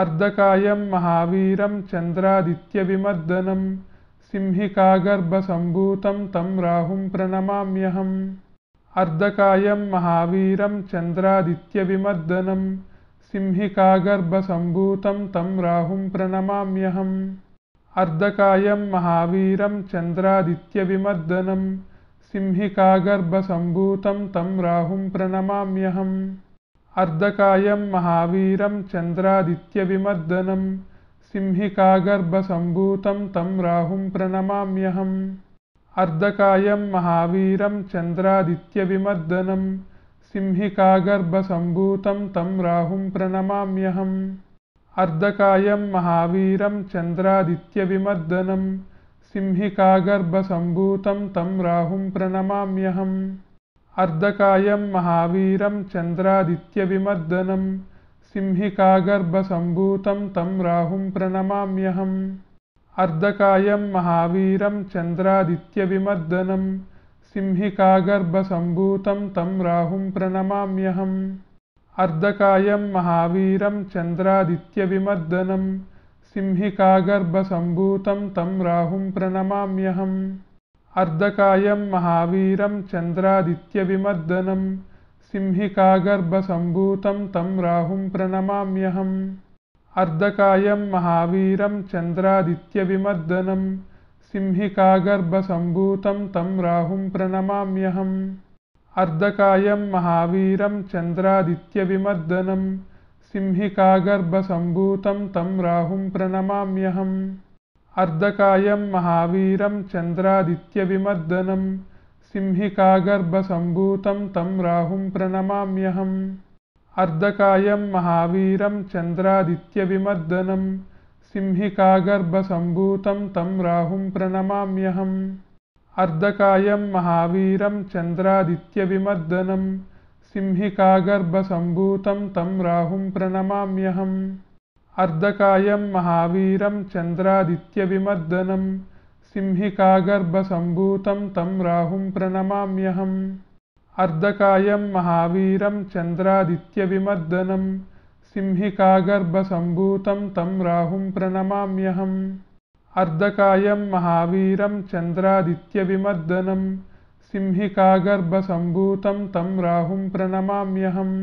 अर्धकायं महावीरं चन्द्रादित्यविमर्दनं सिंहिकागर्भसम्भूतं तं राहुं प्रणमाम्यहम् अर्धकायं महावीरं चन्द्रादित्यविमर्दनं सिंहिकागर्भसम्भूतं तं राहुं प्रणमाम्यहम् अर्धकायं महावीरं चन्द्रादित्यविमर्दनं सिंहिकागर्भसम्भूतं तं राहुं प्रणमाम्यहम् अर्धकायं महावीरं चन्द्रादित्यविमर्दनं सिंहिकागर्भसम्भूतं तं राहुं प्रणमाम्यहम् अर्धकायं महावीरं चन्द्रादित्यविमर्दनं सिंहिकागर्भसम्भूतं तं राहुं प्रणमाम्यहम् अर्धकायं महावीरं चन्द्रादित्यविमर्दनं सिंहिकागर्भसम्भूतं तं राहुं प्रणमाम्यहम् अर्धकायं महावीरं चन्द्रादित्यविमर्दनं सिंहिकागर्भसम्भूतं तं राहुं प्रणमाम्यहम् अर्धकायं महावीरं चन्द्रादित्यविमर्दनं सिंहिकागर्भसम्भूतं तं राहुं प्रणमाम्यहम् अर्धकायं महावीरं चन्द्रादित्यविमर्दनं सिंहिकागर्भसम्भूतं तं राहुं प्रणमाम्यहम् अर्धकायं महावीरं चन्द्रादित्यविमर्दनं सिंहिकागर्भसम्भूतं तं राहुं प्रणमाम्यहम् अर्धकायं महावीरं चन्द्रादित्यविमर्दनं सिंहिकागर्भसम्भूतं तं राहुं प्रणमाम्यहम् अर्धकायं महावीरं चन्द्रादित्यविमर्दनं सिंहिकागर्भसम्भूतं तं राहुं प्रणमाम्यहम् अर्धकायं महावीरं चन्द्रादित्यविमर्दनं सिंहिकागर्भसम्भूतं तं राहुं प्रणमाम्यहम् अर्धकायं महावीरं चन्द्रादित्यविमर्दनं सिंहिकागर्भसम्भूतं तं राहुं प्रणमाम्यहम् अर्धकायं महावीरं चन्द्रादित्यविमर्दनं सिंहिकागर्भसम्भूतं तं राहुं प्रणमाम्यहम् अर्धकायं महावीरं चन्द्रादित्यविमर्दनं सिंहिकागर्भसम्भूतं तं राहुं प्रणमाम्यहम् अर्धकायं महावीरं चन्द्रादित्यविमर्दनं सिंहिकागर्भसम्भूतं तं राहुं प्रणमाम्यहम् अर्धकायं महावीरं चन्द्रादित्यविमर्दनं सिंहिकागर्भसम्भूतं तं राहुं प्रणमाम्यहम्